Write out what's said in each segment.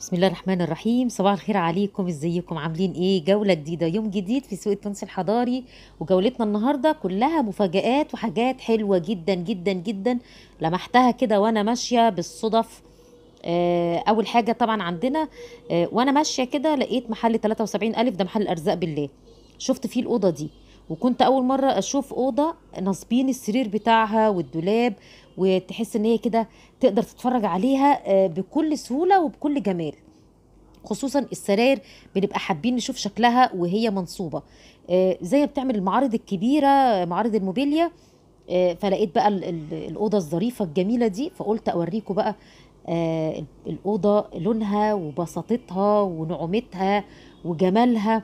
بسم الله الرحمن الرحيم صباح الخير عليكم ازيكم عاملين ايه جوله جديده يوم جديد في سوق التونسي الحضاري وجولتنا النهارده كلها مفاجآت وحاجات حلوه جدا جدا جدا لمحتها كده وانا ماشيه بالصدف آه، اول حاجه طبعا عندنا آه، وانا ماشيه كده لقيت محل 73 الف ده محل ارزاق بالله شفت فيه الاوضه دي وكنت اول مره اشوف اوضه نصبين السرير بتاعها والدولاب وتحس ان هي كده تقدر تتفرج عليها آه، بكل سهوله وبكل جمال خصوصا السراير بنبقى حابين نشوف شكلها وهي منصوبه آه، زي بتعمل المعارض الكبيره معارض الموبيليا آه، فلقيت بقى الاوضه الظريفه الجميله دي فقلت اوريكم بقى الاوضه لونها وبساطتها ونعومتها وجمالها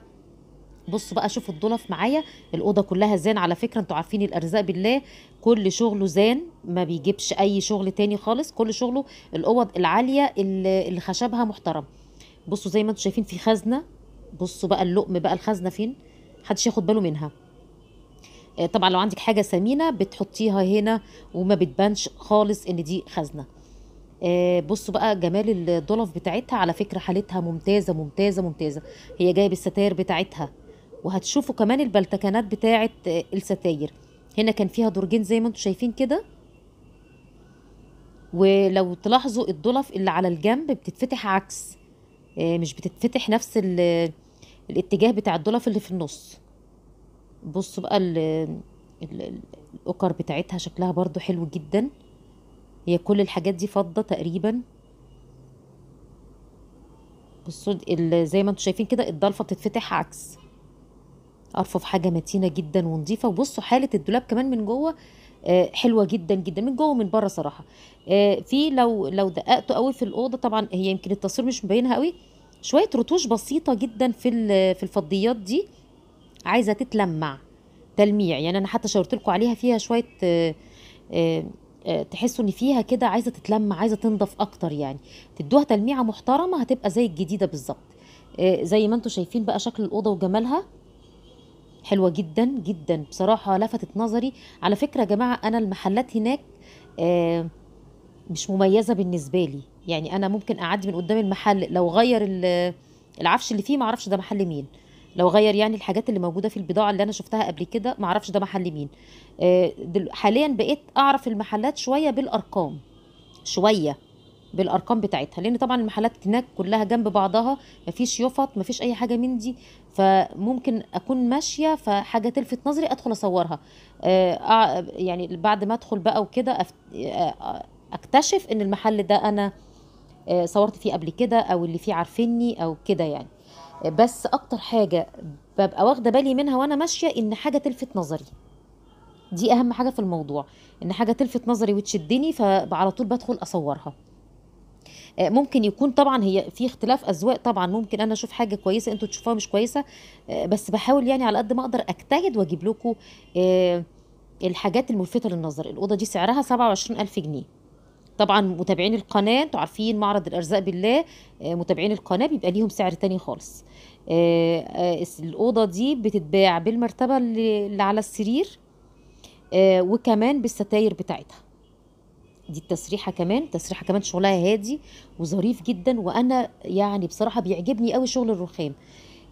بصوا بقى شوفوا الضلف معايا الاوضه كلها زان على فكره انتوا عارفين الارزاق بالله كل شغله زان ما بيجيبش اي شغل تاني خالص كل شغله الاوض العاليه اللي خشبها محترم بصوا زي ما انتوا شايفين في خزنه بصوا بقى اللقم بقى الخزنه فين محدش ياخد باله منها آه، طبعا لو عندك حاجه ثمينه بتحطيها هنا وما بتبانش خالص ان دي خزنه آه، بصوا بقى جمال الدولف بتاعتها على فكره حالتها ممتازه ممتازه ممتازه هي جايه بالستاير بتاعتها وهتشوفوا كمان البلتكنات بتاعه الستاير هنا كان فيها درجين زي ما انتم شايفين كده ولو تلاحظوا الدلف اللي على الجنب بتتفتح عكس آه، مش بتتفتح نفس الاتجاه بتاع الدلف اللي في النص بصوا بقى الـ الـ الاوكر بتاعتها شكلها برضو حلو جدا هي كل الحاجات دي فضه تقريبا بصوا زي ما انتم شايفين كده الدلفة بتتفتح عكس ارفف حاجه متينه جدا ونظيفه وبصوا حاله الدولاب كمان من جوه آه، حلوه جدا جدا من جوه ومن بره صراحه آه، في لو لو دققتوا قوي في الاوضه طبعا هي يمكن التصوير مش مبينها قوي شويه رتوش بسيطه جدا في في الفضيات دي عايزه تتلمع تلميع يعني انا حتى شاورت لكم عليها فيها شويه آه، تحسوا ان فيها كده عايزه تتلمع عايزه تنضف اكتر يعني تدوها تلميعه محترمه هتبقى زي الجديده بالظبط زي ما انتم شايفين بقى شكل الاوضه وجمالها حلوه جدا جدا بصراحه لفتت نظري على فكره يا جماعه انا المحلات هناك آه، مش مميزه بالنسبه لي يعني انا ممكن اعدي من قدام المحل لو غير العفش اللي فيه معرفش ده محل مين لو غير يعني الحاجات اللي موجوده في البضاعه اللي انا شفتها قبل كده معرفش ده محل مين آه، حاليا بقيت اعرف المحلات شويه بالارقام شويه بالارقام بتاعتها لان طبعا المحلات هناك كلها جنب بعضها مفيش يفط مفيش اي حاجه من دي فممكن اكون ماشيه فحاجه تلفت نظري ادخل اصورها آه يعني بعد ما ادخل بقى وكده آه، اكتشف ان المحل ده انا آه، صورت فيه قبل كده او اللي فيه عارفيني او كده يعني بس اكتر حاجه ببقى واخده بالي منها وانا ماشيه ان حاجه تلفت نظري دي اهم حاجه في الموضوع ان حاجه تلفت نظري وتشدني فعلى طول بدخل اصورها آه، ممكن يكون طبعا هي في اختلاف اذواق طبعا ممكن انا اشوف حاجه كويسه انتوا تشوفوها مش كويسه آه، بس بحاول يعني على قد ما اقدر اجتهد واجيب لكم آه، الحاجات الملفته للنظر الاوضه دي سعرها 27000 جنيه طبعا متابعين القناه انتوا عارفين معرض الارزاق بالله متابعين القناه بيبقى ليهم سعر تاني خالص الاوضه دي بتتباع بالمرتبه اللي على السرير وكمان بالستاير بتاعتها دي التسريحه كمان التسريحه كمان شغلها هادي وظريف جدا وانا يعني بصراحه بيعجبني قوي شغل الرخام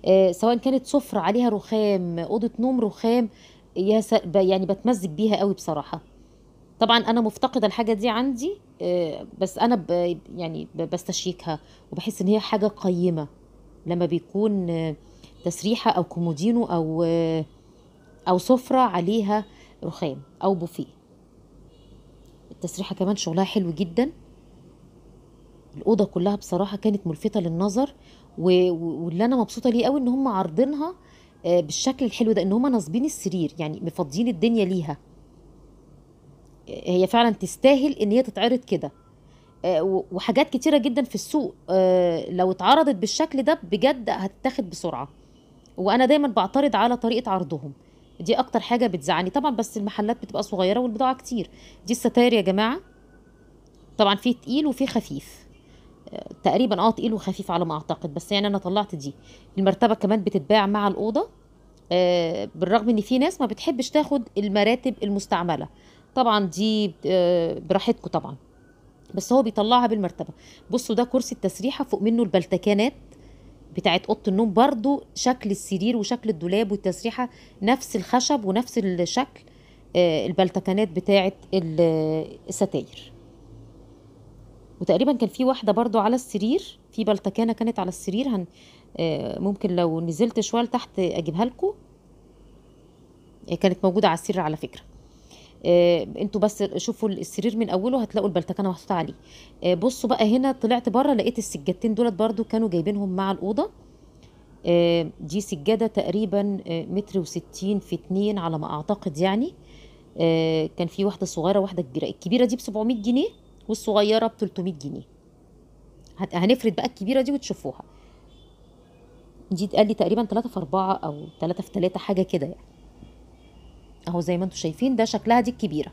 آه سواء كانت سفره عليها رخام اوضه نوم رخام يا يعني بتمزج بيها قوي بصراحه طبعا انا مفتقده الحاجه دي عندي آه بس انا ب يعني بستشيكها وبحس ان هي حاجه قيمه لما بيكون آه تسريحه او كومودينو او آه، او سفره عليها رخام او بوفيه التسريحه كمان شغلها حلو جدا الاوضه كلها بصراحه كانت ملفته للنظر واللي انا مبسوطه ليه قوي ان هم عارضينها آه، بالشكل الحلو ده ان هم ناصبين السرير يعني مفضيين الدنيا ليها هي فعلا تستاهل ان هي تتعرض كده آه، وحاجات كتيره جدا في السوق آه، لو اتعرضت بالشكل ده بجد هتتاخد بسرعه وانا دايما بعترض على طريقه عرضهم دي اكتر حاجه بتزعلني طبعا بس المحلات بتبقى صغيره والبضاعه كتير دي الستاير يا جماعه طبعا في تقيل وفي خفيف آه، تقريبا اه تقيل وخفيف على ما اعتقد بس يعني انا طلعت دي المرتبه كمان بتتباع مع الاوضه آه، بالرغم ان في ناس ما بتحبش تاخد المراتب المستعمله طبعا دي آه، براحتكم طبعا بس هو بيطلعها بالمرتبه بصوا ده كرسي التسريحه فوق منه البلتكانات بتاعت اوضه النوم برضو شكل السرير وشكل الدولاب والتسريحه نفس الخشب ونفس الشكل آه، البلتكنات بتاعت الستاير وتقريبا كان في واحده برضو على السرير في بلتكانه كانت على السرير هن آه، ممكن لو نزلت شويه لتحت اجيبها لكم كانت موجوده على السرير على فكره آه، انتوا بس شوفوا السرير من اوله هتلاقوا البلتكنه محطوطه عليه آه، بصوا بقى هنا طلعت بره لقيت السجادتين دولت برده كانوا جايبينهم مع الاوضه آه، دي سجاده تقريبا متر وستين في اتنين على ما اعتقد يعني كان في واحده صغيره واحده كبيره الكبيره دي ب 700 جنيه والصغيره ب 300 جنيه هنفرد بقى الكبيره دي وتشوفوها دي قال لي تقريبا 3 في 4 او 3 في 3 حاجه كده يعني اهو زي ما انتم شايفين ده شكلها دي الكبيره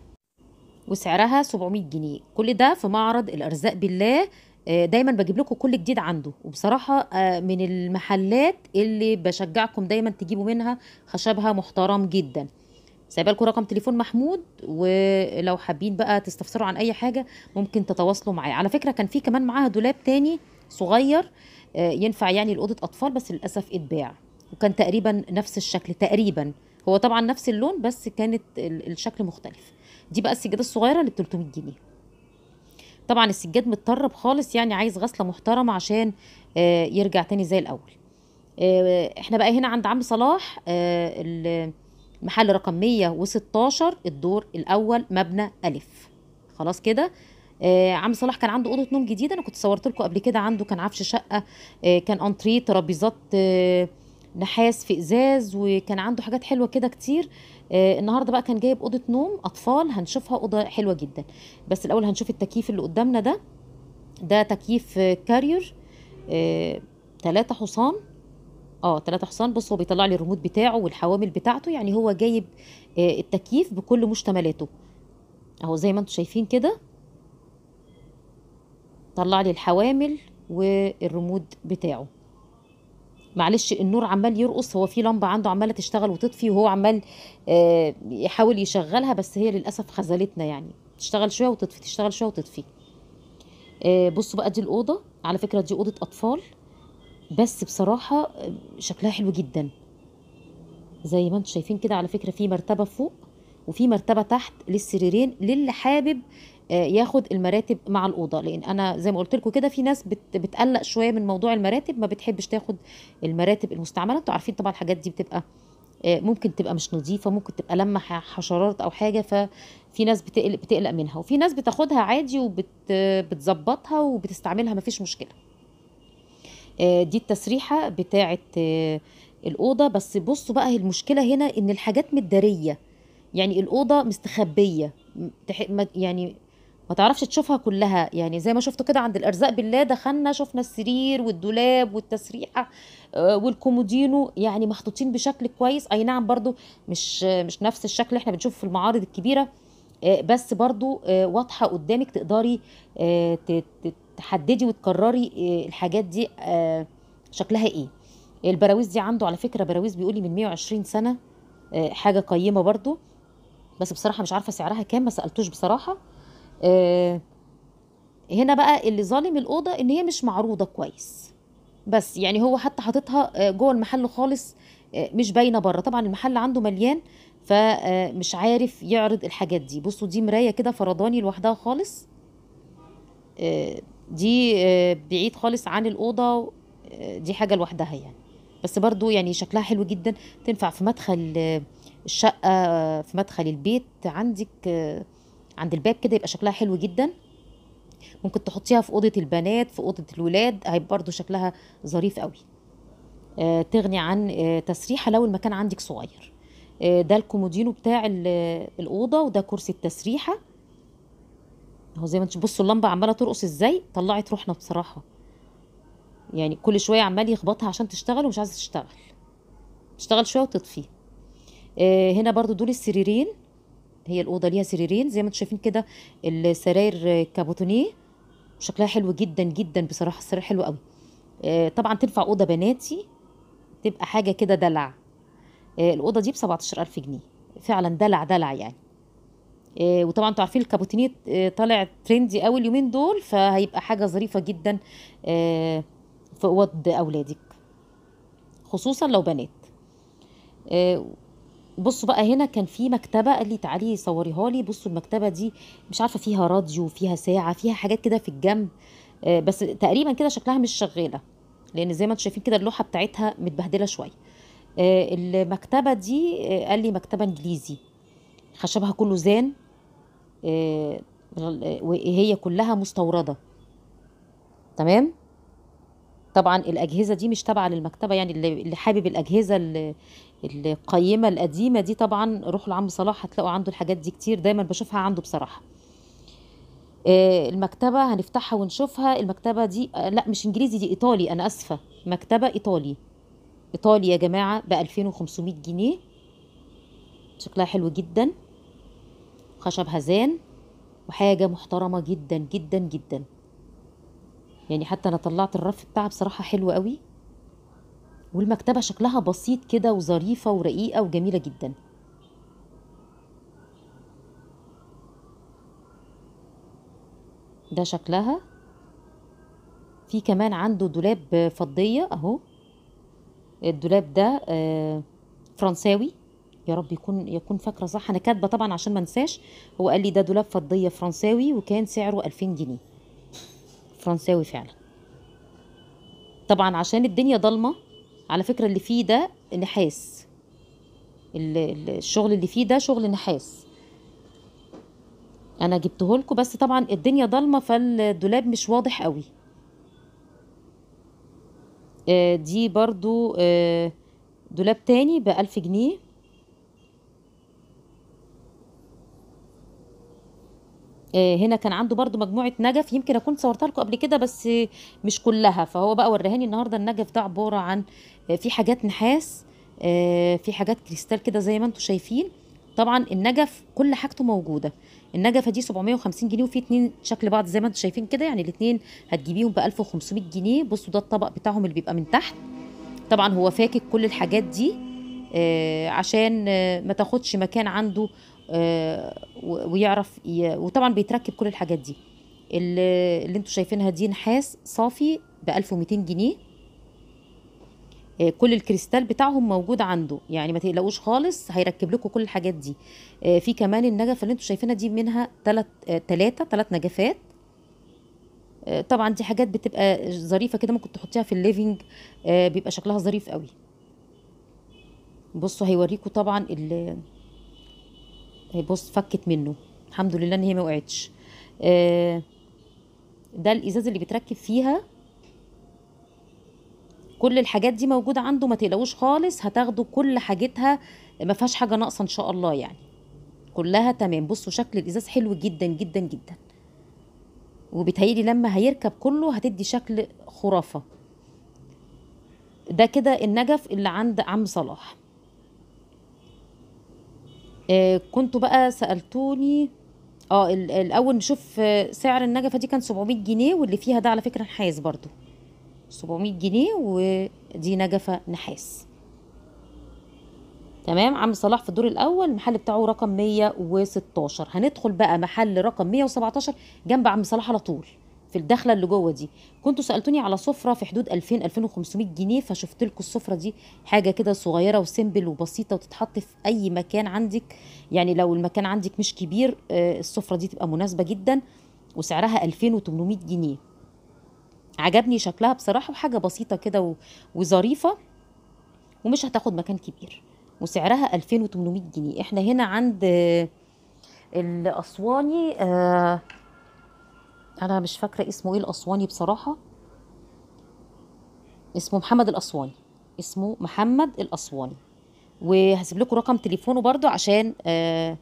وسعرها 700 جنيه كل ده في معرض الارزاق بالله آه، دايما بجيب لكم كل جديد عنده وبصراحه آه، من المحلات اللي بشجعكم دايما تجيبوا منها خشبها محترم جدا سايبه لكم رقم تليفون محمود ولو حابين بقى تستفسروا عن اي حاجه ممكن تتواصلوا معاه على فكره كان في كمان معاها دولاب تاني صغير آه، ينفع يعني لاوضه اطفال بس للاسف اتباع وكان تقريبا نفس الشكل تقريبا هو طبعا نفس اللون بس كانت الشكل مختلف دي بقى السجاده الصغيره اللي ب 300 جنيه طبعا السجاد متطرب خالص يعني عايز غسله محترمه عشان آه، يرجع تاني زي الاول آه، احنا بقى هنا عند عم صلاح آه، المحل رقم 116 الدور الاول مبنى الف خلاص كده عم صلاح كان عنده اوضه نوم جديده انا كنت صورت لكم قبل كده عنده كان عفش شقه كان انتريه ترابيزات نحاس في ازاز وكان عنده حاجات حلوه كده كتير آه النهارده بقى كان جايب اوضه نوم اطفال هنشوفها اوضه حلوه جدا بس الاول هنشوف التكييف اللي قدامنا ده ده تكييف كارير ثلاثة آه حصان اه ثلاثة حصان بص هو بيطلع لي الريموت بتاعه والحوامل بتاعته يعني هو جايب آه التكييف بكل مشتملاته اهو زي ما انتم شايفين كده طلع لي الحوامل والريموت بتاعه معلش النور عمال يرقص هو في لمبه عنده عماله تشتغل وتطفي وهو عمال آه، يحاول يشغلها بس هي للاسف خذلتنا يعني تشتغل شويه وتطفي تشتغل شويه وتطفي آه، بصوا بقى دي الاوضه على فكره دي اوضه اطفال بس بصراحه آه، شكلها حلو جدا زي ما انتم شايفين كده على فكره في مرتبه فوق وفي مرتبه تحت للسريرين للي حابب ياخد المراتب مع الاوضه لان انا زي ما قلت لكم كده في ناس بتقلق شويه من موضوع المراتب ما بتحبش تاخد المراتب المستعمله انتوا عارفين طبعا الحاجات دي بتبقى آه، ممكن تبقى مش نظيفه ممكن تبقى لما حشرات او حاجه ففي ناس بتقلق, بتقلق منها وفي ناس بتاخدها عادي وبتظبطها وبتستعملها مفيش مشكله آه، دي التسريحه بتاعه آه، الاوضه بس بصوا بقى المشكله هنا ان الحاجات متداريه يعني الاوضه مستخبيه يعني تعرفش تشوفها كلها يعني زي ما شفتوا كده عند الارزاق بالله دخلنا شفنا السرير والدولاب والتسريحه آه، والكومودينو يعني محطوطين بشكل كويس اي نعم برضو مش مش نفس الشكل اللي احنا بنشوفه في المعارض الكبيره آه، بس برضو آه، واضحه قدامك تقدري تحددي وتكرري الحاجات دي شكلها ايه البراويز دي عنده على فكره براويز بيقولي من 120 سنه حاجه قيمه برضو بس بصراحه مش عارفه سعرها كام ما سالتوش بصراحه آه، هنا بقى اللي ظالم الأوضة إن هي مش معروضة كويس بس يعني هو حتى حاططها آه، جوه المحل خالص آه، مش باينة بره طبعا المحل عنده مليان فمش عارف يعرض الحاجات دي بصوا دي مراية كده فرضاني لوحدها خالص دي بعيد خالص عن الأوضة دي حاجة لوحدها يعني بس برضو يعني شكلها حلو جدا تنفع في مدخل الشقة في مدخل البيت عندك عند الباب كده يبقى شكلها حلو جدا ممكن تحطيها في اوضه البنات في اوضه الولاد هيبقى برضو شكلها ظريف قوي آه تغني عن آه تسريحه لو المكان عندك صغير آه ده الكومودينو بتاع آه، الاوضه وده كرسي التسريحه اهو زي ما انتوا بصوا اللمبه عماله ترقص ازاي طلعت روحنا بصراحه يعني كل شويه عمال يخبطها عشان تشتغل ومش عايزه تشتغل تشتغل شويه وتطفيه آه، هنا برضو دول السريرين هي الاوضه ليها سريرين زي ما انتم شايفين كده السراير كابوتونيه شكلها حلو جدا جدا بصراحه السراير حلو قوي آه، طبعا تنفع اوضه بناتي تبقى حاجه كده دلع آه، الاوضه دي ب 17000 جنيه فعلا دلع دلع يعني آه، وطبعا انتوا عارفين الكابوتينيه طالع ترندي قوي اليومين دول فهيبقى حاجه ظريفه جدا في اوض اولادك خصوصا لو بنات بصوا بقى هنا كان في مكتبه قال لي تعالي صوريها لي بصوا المكتبه دي مش عارفه فيها راديو فيها ساعه فيها حاجات كده في الجنب آه، بس تقريبا كده شكلها مش شغاله لان زي ما انتم شايفين كده اللوحه بتاعتها متبهدله شويه آه، المكتبه دي آه، قال لي مكتبه انجليزي خشبها كله زان وهي كلها مستورده تمام طبعا الاجهزه دي مش تابعه للمكتبه يعني اللي حابب الاجهزه القيمه القديمه دي طبعا روحوا لعم صلاح هتلاقوا عنده الحاجات دي كتير دايما بشوفها عنده بصراحه آه، المكتبه هنفتحها ونشوفها المكتبه دي آه، لا مش انجليزي دي ايطالي انا اسفه مكتبه ايطالي ايطالي يا جماعه ب 2500 جنيه شكلها حلو جدا خشب هزان وحاجه محترمه جدا جدا جدا يعني حتى انا طلعت الرف بتاعها بصراحه حلو قوي والمكتبه شكلها بسيط كده وظريفه ورقيقه وجميله جدا ده شكلها في كمان عنده دولاب فضيه اهو الدولاب ده آه، فرنساوي يا رب يكون يكون فاكره صح انا كاتبه طبعا عشان ما انساش هو قال لي ده دولاب فضيه فرنساوي وكان سعره 2000 جنيه فرنساوي فعلا طبعا عشان الدنيا ضلمه على فكره اللي فيه ده نحاس الشغل اللي فيه ده شغل نحاس انا جبته لكم بس طبعا الدنيا ضلمه فالدولاب مش واضح قوي آه، دي برضو آه، دولاب تاني بألف جنيه آه، هنا كان عنده برضو مجموعه نجف يمكن اكون صورتها لكم قبل كده بس مش كلها فهو بقى ورهاني النهارده النجف ده عباره عن آه، في حاجات نحاس آه، في حاجات كريستال كده زي ما انتم شايفين طبعا النجف كل حاجته موجوده النجفه دي 750 جنيه وفي اتنين شكل بعض زي ما انتم شايفين كده يعني الاتنين هتجيبيهم ب 1500 جنيه بصوا ده الطبق بتاعهم اللي بيبقى من تحت طبعا هو فاكك كل الحاجات دي عشان ما تاخدش مكان عنده آه، ويعرف ي... وطبعا بيتركب كل الحاجات دي اللي, اللي انتوا شايفينها دي نحاس صافي ب 1200 جنيه آه، كل الكريستال بتاعهم موجود عنده يعني ما تقلقوش خالص هيركب لكم كل الحاجات دي آه، في كمان النجفه اللي انتوا شايفينها دي منها ثلاث ثلاثه ثلاث نجفات طبعا دي حاجات بتبقى ظريفه كده ممكن تحطيها في الليفينج بيبقى شكلها ظريف قوي بصوا هيوريكم طبعا إيه، بص فكت منه الحمد لله ان هي ما وقعتش آه ده الازاز اللي بتركب فيها كل الحاجات دي موجوده عنده ما تقلقوش خالص هتاخدوا كل حاجتها ما فيهاش حاجه ناقصه ان شاء الله يعني كلها تمام بصوا شكل الازاز حلو جدا جدا جدا وبيتهيألي لما هيركب كله هتدي شكل خرافه ده كده النجف اللي عند عم صلاح آه كنتوا بقى سالتوني اه الاول نشوف آه، سعر النجفه دي كان 700 جنيه واللي فيها ده على فكره نحاس برضو 700 جنيه ودي نجفه نحاس تمام عم صلاح في الدور الاول المحل بتاعه رقم 116 هندخل بقى محل رقم 117 جنب عم صلاح على طول في الدخله اللي جوه دي كنتوا سالتوني على سفره في حدود 2000 2500 جنيه فشفت لكم السفره دي حاجه كده صغيره وسيمبل وبسيطه وتتحط في اي مكان عندك يعني لو المكان عندك مش كبير آه، السفره دي تبقى مناسبه جدا وسعرها 2800 جنيه عجبني شكلها بصراحه وحاجه بسيطه كده وظريفه ومش هتاخد مكان كبير وسعرها 2800 جنيه احنا هنا عند آه، الاسواني آه انا مش فاكره اسمه ايه الاسواني بصراحه اسمه محمد الاسواني اسمه محمد الاسواني وهسيب لكم رقم تليفونه برضو عشان آه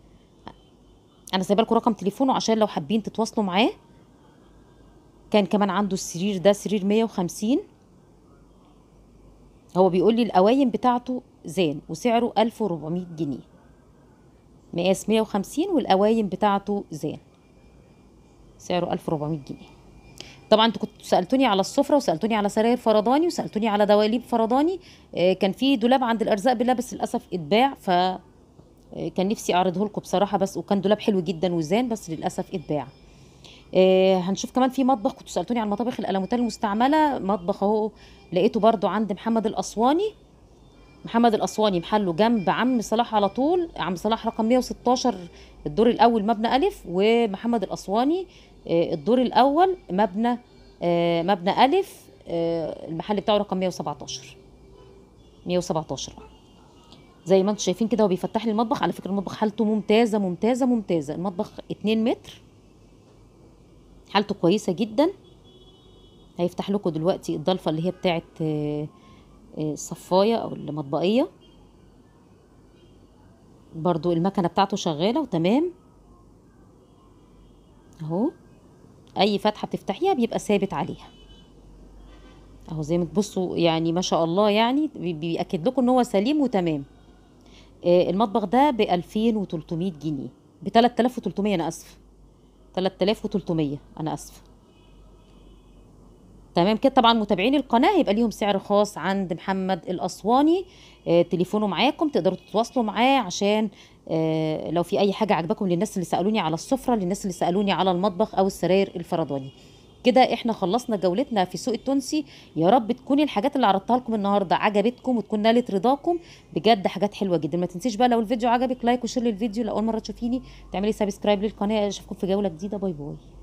انا سايبه لكم رقم تليفونه عشان لو حابين تتواصلوا معاه كان كمان عنده السرير ده سرير 150 هو بيقول لي القوايم بتاعته زان وسعره 1400 جنيه مقاس 150 والقوايم بتاعته زان سعره 1400 جنيه طبعا انتوا كنتوا سالتوني على السفره وسالتوني على سراير فرداني وسالتوني على دواليب فرداني آه، كان في دولاب عند الارزاق بالله بس للاسف اتباع ف آه، كان نفسي اعرضه لكم بصراحه بس وكان دولاب حلو جدا وزان بس للاسف اتباع آه، هنشوف كمان في مطبخ كنتوا سالتوني على المطابخ الالموتال المستعمله مطبخ اهو لقيته برده عند محمد الاسواني محمد الاسواني محله جنب عم صلاح على طول عم صلاح رقم 116 الدور الاول مبنى الف ومحمد الاسواني آه، الدور الاول مبنى آه، مبنى الف آه، المحل بتاعه رقم 117 117 زي ما انتم شايفين كده هو بيفتح لي المطبخ على فكره المطبخ حالته ممتازه ممتازه ممتازه المطبخ 2 متر حالته كويسه جدا هيفتح لكم دلوقتي الضلفه اللي هي بتاعه الصفايه او المطبقيه برضو المكنه بتاعته شغاله وتمام اهو اي فتحه بتفتحيها بيبقى ثابت عليها اهو زي ما تبصوا يعني ما شاء الله يعني بيأكد لكم ان هو سليم وتمام آه المطبخ ده ب 2300 جنيه ب 3300 انا اسف 3300 انا اسفه تمام كده طبعا متابعين القناه هيبقى ليهم سعر خاص عند محمد الاسواني آه، تليفونه معاكم تقدروا تتواصلوا معاه عشان آه، لو في اي حاجه عجبكم للناس اللي سالوني على السفره للناس اللي سالوني على المطبخ او السراير الفرداني كده احنا خلصنا جولتنا في سوق التونسي يا رب تكون الحاجات اللي عرضتها لكم النهارده عجبتكم وتكون نالت رضاكم بجد حاجات حلوه جدا ما تنسيش بقى لو الفيديو عجبك لايك وشير للفيديو لو اول مره تشوفيني تعملي سبسكرايب للقناه اشوفكم في جوله جديده باي باي